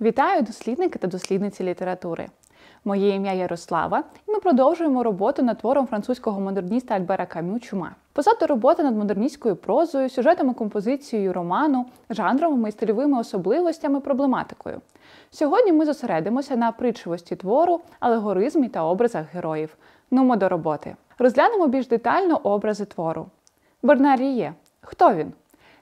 Вітаю дослідники та дослідниці літератури. Моє ім'я Ярослава, і ми продовжуємо роботу над твором французького модерніста Альбера Камю Чума. Позаду роботи над модерністською прозою, сюжетами композицією роману, жанровими і стильовими особливостями, проблематикою. Сьогодні ми зосередимося на притчивості твору, алегоризмі та образах героїв. Нумо до роботи. Розглянемо більш детально образи твору. Бернар Ріє. Хто він?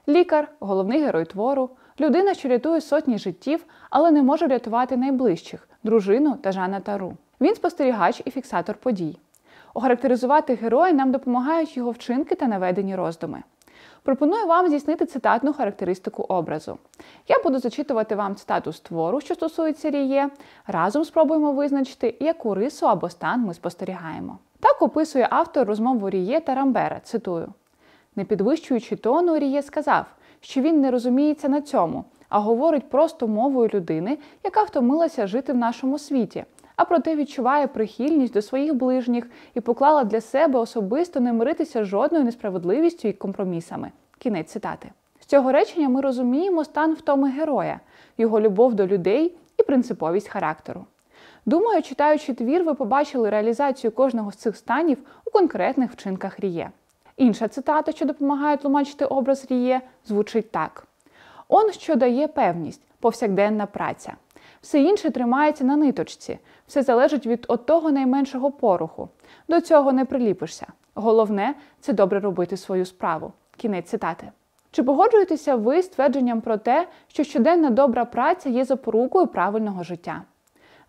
Лікар, головний герой твору людина, що рятує сотні життів, але не може врятувати найближчих дружину та Жана Тару. Він спостерігач і фіксатор подій. Охарактеризувати героя нам допомагають його вчинки та наведені роздуми. Пропоную вам здійснити цитатну характеристику образу. Я буду зачитувати вам цитату з твору, що стосується ріє. Разом спробуємо визначити, яку рису або стан ми спостерігаємо. Так описує автор розмову Ріє та Рамбера. Цитую: Не підвищуючи тону, Ріє сказав: що він не розуміється на цьому, а говорить просто мовою людини, яка втомилася жити в нашому світі, а проте відчуває прихильність до своїх ближніх і поклала для себе особисто не миритися жодною несправедливістю і компромісами. Кінець цитати. З цього речення ми розуміємо стан втоми героя, його любов до людей і принциповість характеру. Думаю, читаючи твір, ви побачили реалізацію кожного з цих станів у конкретних вчинках ріє. Інша цитата, що допомагає тлумачити образ Ріє, звучить так: Он, що дає певність, повсякденна праця. Все інше тримається на ниточці, все залежить від отого найменшого пороху. До цього не приліпишся. Головне це добре робити свою справу. Кінець цитати. Чи погоджуєтеся ви з твердженням про те, що щоденна добра праця є запорукою правильного життя?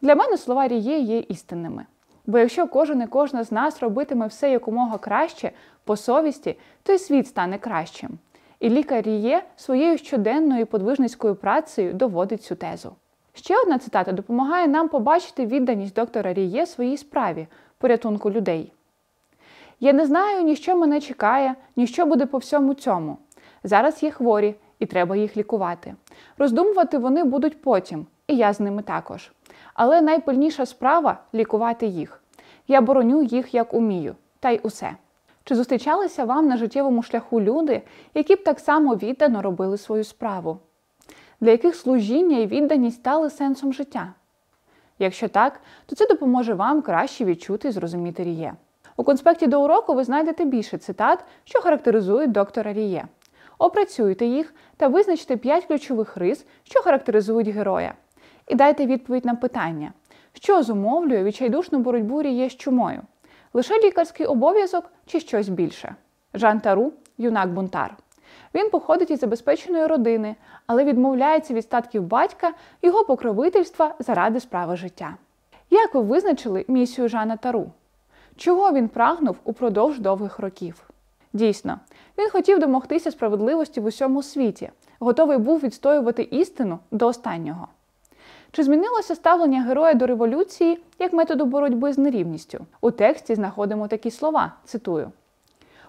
Для мене слова Ріє є істинними. Бо якщо кожен і кожна з нас робитиме все якомога краще, по совісті, то й світ стане кращим. І лікар Ріє своєю щоденною подвижницькою працею доводить цю тезу. Ще одна цитата допомагає нам побачити відданість доктора Ріє своїй справі, порятунку людей. Я не знаю, ніщо мене чекає, ніщо буде по всьому цьому. Зараз є хворі, і треба їх лікувати. Роздумувати вони будуть потім, і я з ними також. Але найпильніша справа лікувати їх. Я бороню їх як умію, та й усе. Чи зустрічалися вам на життєвому шляху люди, які б так само віддано робили свою справу? Для яких служіння і відданість стали сенсом життя? Якщо так, то це допоможе вам краще відчути і зрозуміти Ріє. У конспекті до уроку ви знайдете більше цитат, що характеризують доктора Ріє. Опрацюйте їх та визначте п'ять ключових рис, що характеризують героя і дайте відповідь на питання, що зумовлює відчайдушну боротьбу ріє з чумою? Лише лікарський обов'язок чи щось більше? Жан Тару, юнак Бунтар. Він походить із забезпеченої родини, але відмовляється від статків батька його покровительства заради справи життя. Як ви визначили місію Жана Тару? Чого він прагнув упродовж довгих років? Дійсно, він хотів домогтися справедливості в усьому світі, готовий був відстоювати істину до останнього. Чи змінилося ставлення героя до революції як методу боротьби з нерівністю? У тексті знаходимо такі слова. Цитую: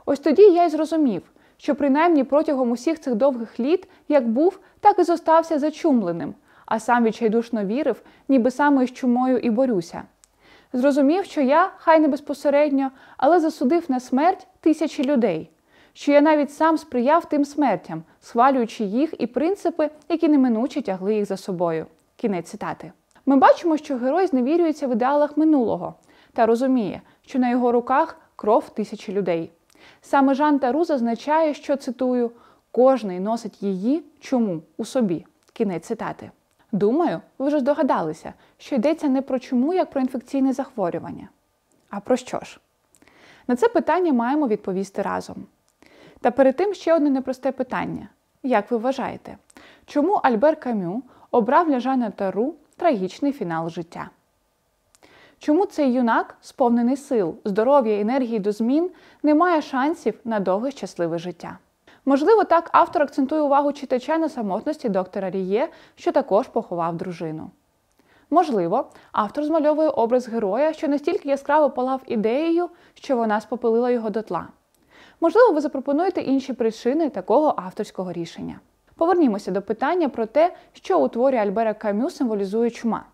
Ось тоді я й зрозумів, що принаймні протягом усіх цих довгих літ як був, так і зостався зачумленим, а сам відчайдушно вірив, ніби саме з чумою і борюся. Зрозумів, що я, хай не безпосередньо, але засудив на смерть тисячі людей, що я навіть сам сприяв тим смертям, схвалюючи їх і принципи, які неминуче тягли їх за собою. Кінець цитати. Ми бачимо, що герой зневірюється в ідеалах минулого та розуміє, що на його руках кров тисячі людей. Саме Жан Тару зазначає, що цитую кожний носить її чому у собі. Кінець цитати. Думаю, ви вже здогадалися, що йдеться не про чому, як про інфекційне захворювання. А про що ж? На це питання маємо відповісти разом. Та перед тим ще одне непросте питання: як ви вважаєте, чому Альбер Камю обрав для Жана Тару трагічний фінал життя. Чому цей юнак, сповнений сил, здоров'я, енергії до змін, не має шансів на довге щасливе життя? Можливо, так автор акцентує увагу читача на самотності доктора Ріє, що також поховав дружину. Можливо, автор змальовує образ героя, що настільки яскраво палав ідеєю, що вона спопилила його дотла. Можливо, ви запропонуєте інші причини такого авторського рішення. Повернімося до питання про те, що у творі Альбера Камю символізує чума.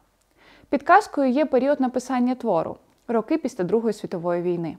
Підказкою є період написання твору роки після Другої світової війни.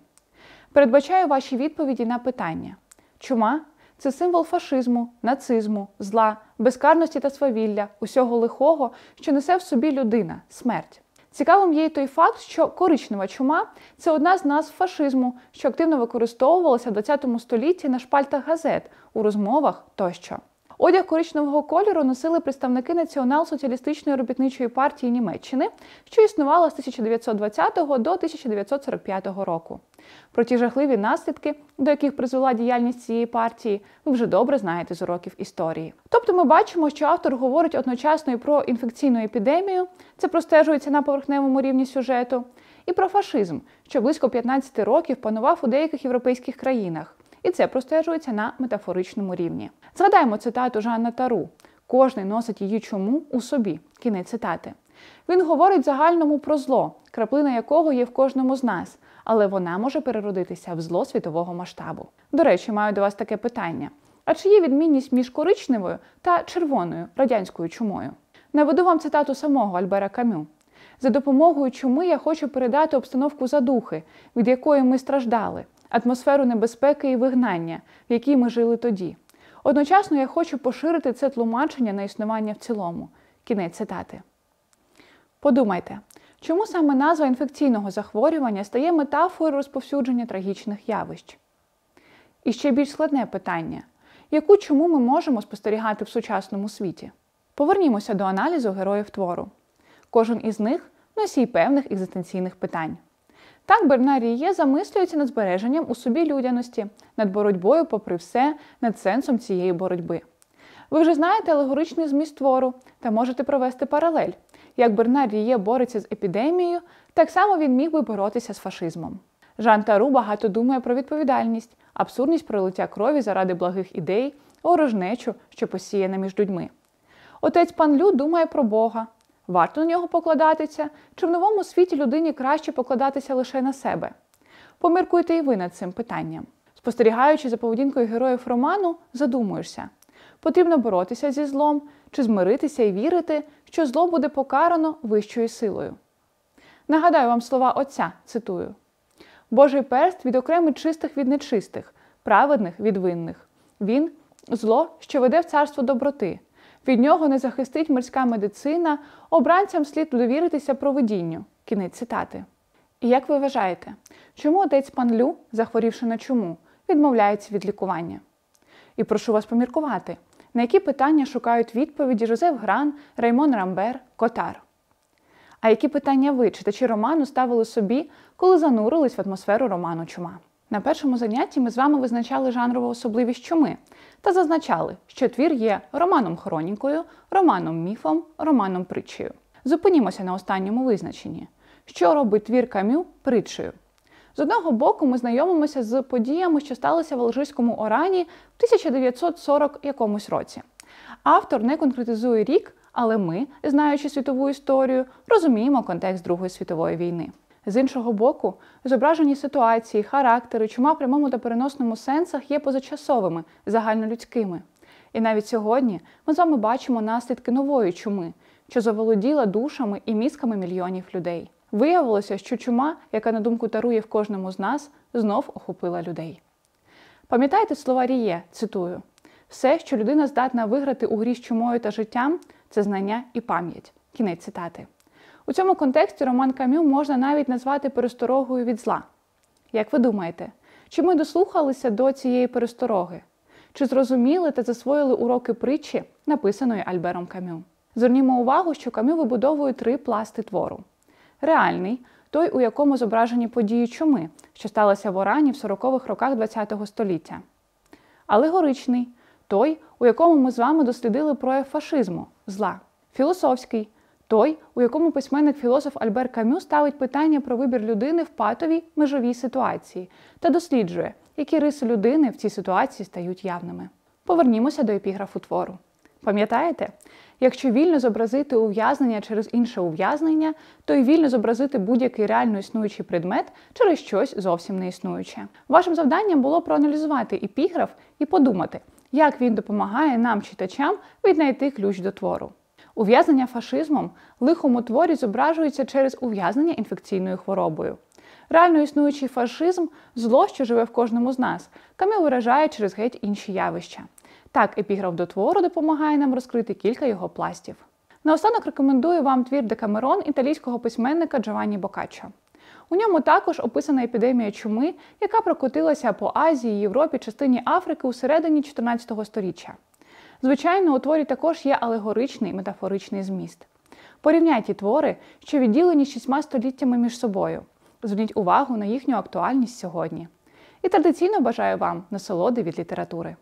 Передбачаю ваші відповіді на питання: чума це символ фашизму, нацизму, зла, безкарності та свавілля, усього лихого, що несе в собі людина, смерть. Цікавим є й той факт, що коричнева чума це одна з назв фашизму, що активно використовувалася в ХХ столітті на шпальтах газет у розмовах тощо. Одяг коричневого кольору носили представники націонал-соціалістичної робітничої партії Німеччини, що існувала з 1920 до 1945 року. Про ті жахливі наслідки, до яких призвела діяльність цієї партії, ви вже добре знаєте з уроків історії. Тобто, ми бачимо, що автор говорить одночасно і про інфекційну епідемію, це простежується на поверхневому рівні сюжету, і про фашизм, що близько 15 років панував у деяких європейських країнах і це простежується на метафоричному рівні. Згадаємо цитату Жанна Тару: кожний носить її чому у собі. Кінець цитати. Він говорить загальному про зло, краплина якого є в кожному з нас, але вона може переродитися в зло світового масштабу. До речі, маю до вас таке питання: а чи є відмінність між коричневою та червоною радянською чумою? Наведу вам цитату самого Альбера Камю. За допомогою чуми я хочу передати обстановку задухи, від якої ми страждали, атмосферу небезпеки і вигнання, в якій ми жили тоді. Одночасно я хочу поширити це тлумачення на існування в цілому. Кінець цитати. Подумайте, чому саме назва інфекційного захворювання стає метафорою розповсюдження трагічних явищ? І ще більш складне питання, яку чому ми можемо спостерігати в сучасному світі? Повернімося до аналізу героїв твору. Кожен із них носій певних екзистенційних питань. Так, Бернаріє замислюється над збереженням у собі людяності, над боротьбою, попри все, над сенсом цієї боротьби. Ви вже знаєте алегоричний зміст твору та можете провести паралель. Як Бернар Ріє бореться з епідемією, так само він міг би боротися з фашизмом. Жан Тару багато думає про відповідальність, абсурдність пролиття крові заради благих ідей, ворожнечу, що посіяна між людьми. Отець Пан Лю думає про Бога, Варто на нього покладатися, чи в новому світі людині краще покладатися лише на себе? Поміркуйте і ви над цим питанням. Спостерігаючи за поведінкою героїв роману, задумуєшся. Потрібно боротися зі злом, чи змиритися і вірити, що зло буде покарано вищою силою. Нагадаю вам слова Отця, цитую: Божий перст від окремих чистих від нечистих, праведних від винних. Він зло, що веде в царство доброти, від нього не захистить морська медицина, обранцям слід довіритися проведінню. Кінець цитати. І як ви вважаєте, чому отець пан Лю, захворівши на чому, відмовляється від лікування? І прошу вас поміркувати, на які питання шукають відповіді Жозеф Гран, Раймон Рамбер, Котар. А які питання ви читачі роману ставили собі, коли занурились в атмосферу роману Чума? На першому занятті ми з вами визначали жанрову особливість чуми та зазначали, що твір є романом хронікою, романом міфом, романом притчею. Зупинімося на останньому визначенні, що робить твір камю притчею. З одного боку, ми знайомимося з подіями, що сталися в Алжирському Орані в 1940 якомусь році. Автор не конкретизує рік, але ми, знаючи світову історію, розуміємо контекст Другої світової війни. З іншого боку, зображені ситуації, характери, чума в прямому та переносному сенсах є позачасовими, загальнолюдськими. І навіть сьогодні ми з вами бачимо наслідки нової чуми, що заволоділа душами і мізками мільйонів людей. Виявилося, що чума, яка на думку тарує в кожному з нас, знов охопила людей. Пам'ятаєте слова Ріє, цитую: все, що людина здатна виграти у грі з чумою та життям, це знання і пам'ять. Кінець цитати. У цьому контексті Роман Камю можна навіть назвати пересторогою від зла. Як ви думаєте, чи ми дослухалися до цієї перестороги? Чи зрозуміли та засвоїли уроки притчі, написаної Альбером Камю? Звернімо увагу, що камю вибудовує три пласти твору: реальний той, у якому зображені події чуми, що сталася в Орані в 40-х роках ХХ століття, алегоричний той, у якому ми з вами дослідили прояв фашизму, зла, філософський той, у якому письменник-філософ Альбер Камю ставить питання про вибір людини в патовій межовій ситуації та досліджує, які риси людини в цій ситуації стають явними. Повернімося до епіграфу твору. Пам'ятаєте? Якщо вільно зобразити ув'язнення через інше ув'язнення, то й вільно зобразити будь-який реально існуючий предмет через щось зовсім не існуюче. Вашим завданням було проаналізувати епіграф і подумати, як він допомагає нам, читачам, віднайти ключ до твору. Ув'язнення фашизмом лихому творі зображується через ув'язнення інфекційною хворобою. Реально існуючий фашизм зло, що живе в кожному з нас, Кам'я виражає через геть інші явища. Так, епіграф до твору допомагає нам розкрити кілька його пластів. Наостанок рекомендую вам твір Декамерон італійського письменника Джованні Бокаччо. У ньому також описана епідемія чуми, яка прокотилася по Азії, Європі, частині Африки у середині 14 століття. Звичайно, у творі також є алегоричний і метафоричний зміст. Порівняйте твори, що відділені шістьма століттями між собою. Зверніть увагу на їхню актуальність сьогодні. І традиційно бажаю вам насолоди від літератури.